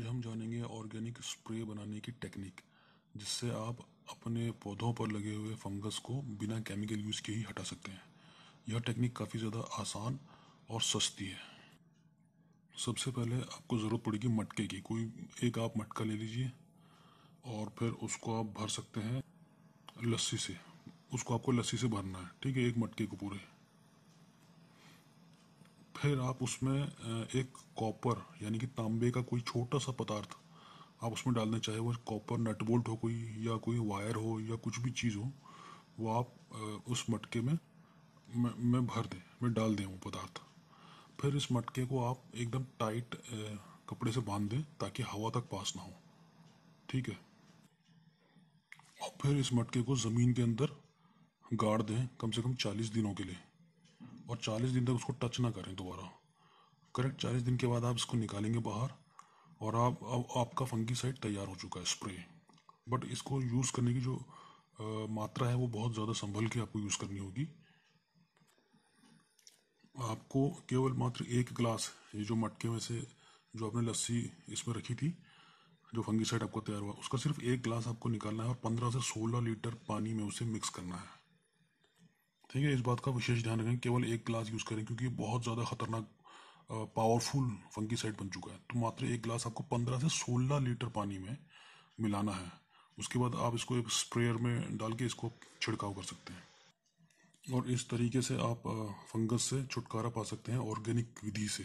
आज हम जानेंगे ऑर्गेनिक स्प्रे बनाने की टेक्निक जिससे आप अपने पौधों पर लगे हुए फंगस को बिना केमिकल यूज़ के ही हटा सकते हैं यह टेक्निक काफ़ी ज़्यादा आसान और सस्ती है सबसे पहले आपको ज़रूरत पड़ेगी मटके की कोई एक आप मटका ले लीजिए और फिर उसको आप भर सकते हैं लस्सी से उसको आपको लस्सी से भरना है ठीक है एक मटके को पूरे फिर आप उसमें एक कॉपर यानी कि तांबे का कोई छोटा सा पदार्थ आप उसमें दें चाहे वो कॉपर नट बोल्ट हो कोई या कोई वायर हो या कुछ भी चीज़ हो वो आप उस मटके में मैं, भर दें मैं डाल दें वो पदार्थ फिर इस मटके को आप एकदम टाइट कपड़े से बांध दें ताकि हवा तक पास ना हो ठीक है और फिर इस मटके को ज़मीन के अंदर गाड़ दें कम से कम चालीस दिनों के लिए और चालीस दिन तक उसको टच ना करें दोबारा करेक्ट चालीस दिन के बाद आप इसको निकालेंगे बाहर और आप अब आपका फंगी साइड तैयार हो चुका है स्प्रे बट इसको यूज़ करने की जो आ, मात्रा है वो बहुत ज़्यादा संभल के आपको यूज़ करनी होगी आपको केवल मात्र एक ग्लास ये जो मटके में से जो आपने लस्सी इसमें रखी थी जो फंगी साइड आपको तैयार हुआ उसका सिर्फ एक ग्लास आपको निकालना है और पंद्रह से सोलह लीटर पानी में उसे मिक्स करना है ठीक तो है इस बात का विशेष ध्यान रखें केवल एक गिलास यूज़ करें क्योंकि ये बहुत ज़्यादा खतरनाक पावरफुल फंकी साइड बन चुका है तो मात्र एक गिलास आपको पंद्रह से सोलह लीटर पानी में मिलाना है उसके बाद आप इसको एक स्प्रेयर में डाल के इसको छिड़काव कर सकते हैं और इस तरीके से आप फंगस से छुटकारा पा सकते हैं ऑर्गेनिक विधि से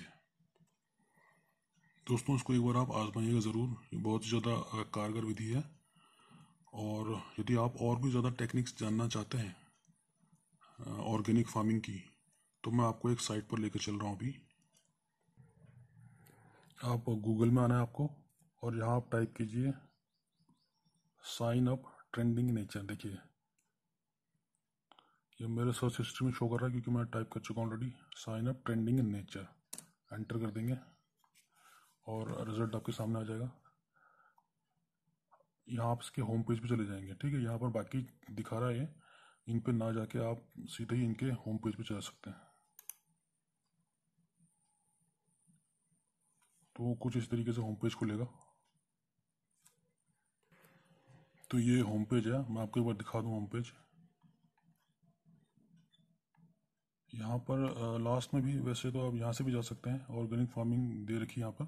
दोस्तों इसको एक बार आप आजमाइएगा ज़रूर ये बहुत ही ज़्यादा कारगर विधि है और यदि आप और भी ज़्यादा टेक्निक्स जानना चाहते हैं ऑर्गेनिक फार्मिंग की तो मैं आपको एक साइट पर लेकर चल रहा हूँ अभी आप गूगल में आना है आपको और यहाँ आप टाइप कीजिए साइन अप ट्रेंडिंग नेचर देखिए ये मेरे सर्च हिस्ट्री में शो कर रहा है क्योंकि मैं टाइप कर चुका हूँ already sign up trending in nature enter कर देंगे और रिजल्ट आपके सामने आ जाएगा यहाँ आप इसके होम पेज पे चले जाएंगे ठीक है यहाँ पर बाकी दिखा रहा है इन पर ना जाके आप सीधे ही इनके होम पेज पे जा सकते हैं तो कुछ इस तरीके से होम पेज खुलेगा तो ये होम पेज है मैं आपको एक बार दिखा दूँ होम पेज यहाँ पर लास्ट में भी वैसे तो आप यहाँ से भी जा सकते हैं ऑर्गेनिक फार्मिंग दे रखी है यहाँ पर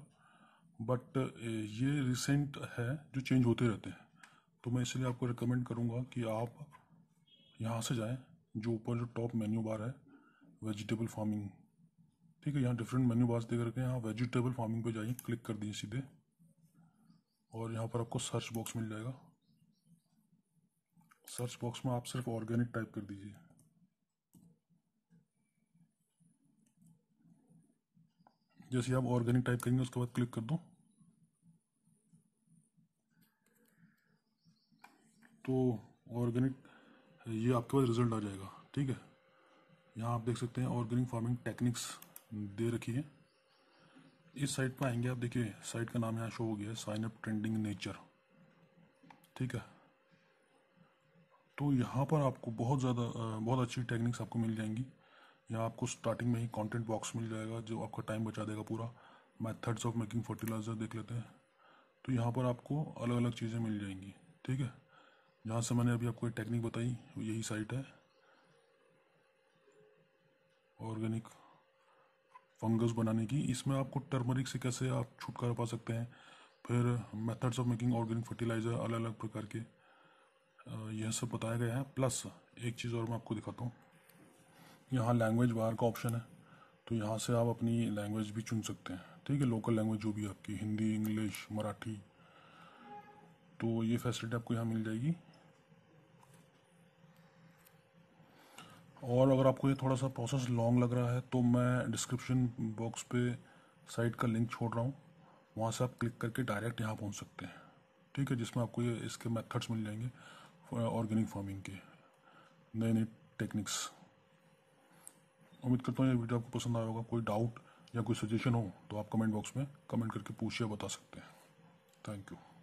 बट ये रिसेंट है जो चेंज होते रहते हैं तो मैं इसलिए आपको रिकमेंड करूँगा कि आप यहाँ से जाएँ जो ऊपर जो टॉप मेन्यू बार है वेजिटेबल फार्मिंग ठीक है यहाँ डिफरेंट मेन्यू बार्स रखे हैं यहाँ वेजिटेबल फार्मिंग पे जाइए क्लिक कर दीजिए सीधे और यहाँ पर आपको सर्च बॉक्स मिल जाएगा सर्च बॉक्स में आप सिर्फ ऑर्गेनिक टाइप कर दीजिए जैसे आप ऑर्गेनिक टाइप करेंगे उसके बाद क्लिक कर दो तो ऑर्गेनिक ये आपके पास रिजल्ट आ जाएगा ठीक है यहाँ आप देख सकते हैं ऑर्गेनिक फार्मिंग टेक्निक्स दे रखी है इस साइट पर आएंगे आप देखिए साइट का नाम यहाँ शो हो गया है साइन अप ट्रेंडिंग नेचर ठीक है तो यहाँ पर आपको बहुत ज़्यादा बहुत अच्छी टेक्निक्स आपको मिल जाएंगी यहाँ आपको स्टार्टिंग में ही कंटेंट बॉक्स मिल जाएगा जो आपका टाइम बचा देगा पूरा मैथड्स ऑफ मेकिंग फर्टिलाइज़र देख लेते हैं तो यहाँ पर आपको अलग अलग चीज़ें मिल जाएंगी ठीक है यहाँ से मैंने अभी आपको एक टेक्निक बताई यही साइट है ऑर्गेनिक फंगस बनाने की इसमें आपको टर्मरिक से कैसे आप छुटकारा पा सकते हैं फिर methods of making organic fertilizer अलग अलग प्रकार के यह सब बताया गया है प्लस एक चीज़ और मैं आपको दिखाता हूँ यहाँ लैंग्वेज बाहर का ऑप्शन है तो यहाँ से आप अपनी लैंग्वेज भी चुन सकते हैं ठीक है लोकल लैंग्वेज जो भी आपकी हिंदी इंग्लिश मराठी तो ये फैसिलिटी आपको यहाँ मिल जाएगी और अगर आपको ये थोड़ा सा प्रोसेस लॉन्ग लग रहा है तो मैं डिस्क्रिप्शन बॉक्स पे साइट का लिंक छोड़ रहा हूँ वहाँ से आप क्लिक करके डायरेक्ट यहाँ पहुँच सकते हैं ठीक है जिसमें आपको ये इसके मेथड्स मिल जाएंगे ऑर्गेनिक फार्मिंग के नए नए टेक्निक्स उम्मीद करता हूँ ये वीडियो आपको पसंद आया होगा कोई डाउट या कोई सजेशन हो तो आप कमेंट बॉक्स में कमेंट करके पूछिए बता सकते हैं थैंक यू